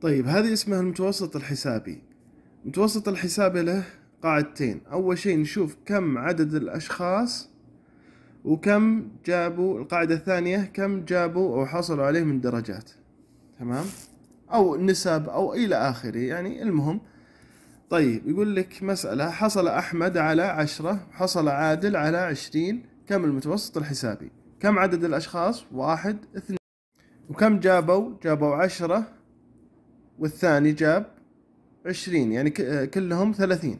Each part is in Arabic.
طيب هذه اسمها المتوسط الحسابي المتوسط الحسابي له قاعدتين أول شيء نشوف كم عدد الأشخاص وكم جابوا القاعدة الثانية كم جابوا أو حصلوا عليه من درجات تمام أو نسب أو إلى آخره يعني المهم طيب يقول لك مسألة حصل أحمد على عشرة حصل عادل على عشرين كم المتوسط الحسابي كم عدد الأشخاص واحد اثنين وكم جابوا جابوا عشرة والثاني جاب عشرين يعني كلهم ثلاثين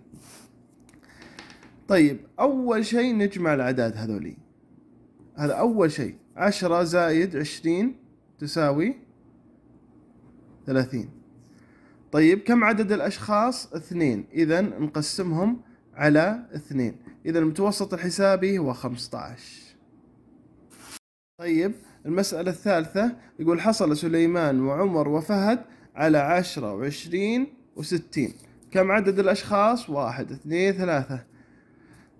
طيب أول شيء نجمع الأعداد هذولي هذا أول شيء عشرة زائد عشرين تساوي ثلاثين طيب كم عدد الأشخاص اثنين إذا نقسمهم على اثنين إذا المتوسط الحسابي هو خمسة عشر طيب المسألة الثالثة يقول حصل سليمان وعمر وفهد على عشرة وعشرين وستين كم عدد الأشخاص واحد اثنين ثلاثة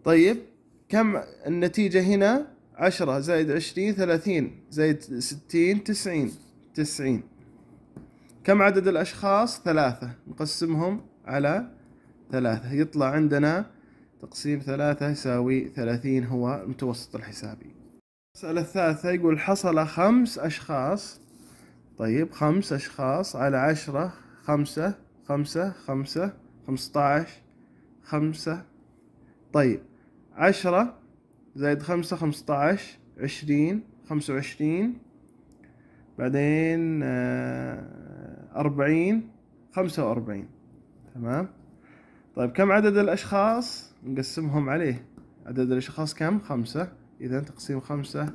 طيب كم النتيجة هنا عشرة زائد عشرين ثلاثين زائد ستين تسعين تسعين كم عدد الأشخاص ثلاثة نقسمهم على ثلاثة يطلع عندنا تقسيم ثلاثة يساوي ثلاثين هو المتوسط الحسابي المسألة الثالثة يقول حصل خمس أشخاص طيب خمس أشخاص على عشرة خمسة خمسة خمسة خمسة عشر خمسة طيب عشرة زائد خمسة خمسة عشر عشرين خمسة وعشرين بعدين آه، أربعين خمسة وأربعين تمام طيب كم عدد الأشخاص نقسمهم عليه عدد الأشخاص كم خمسة إذا تقسيم خمسة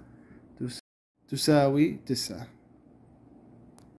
تساوي تسعة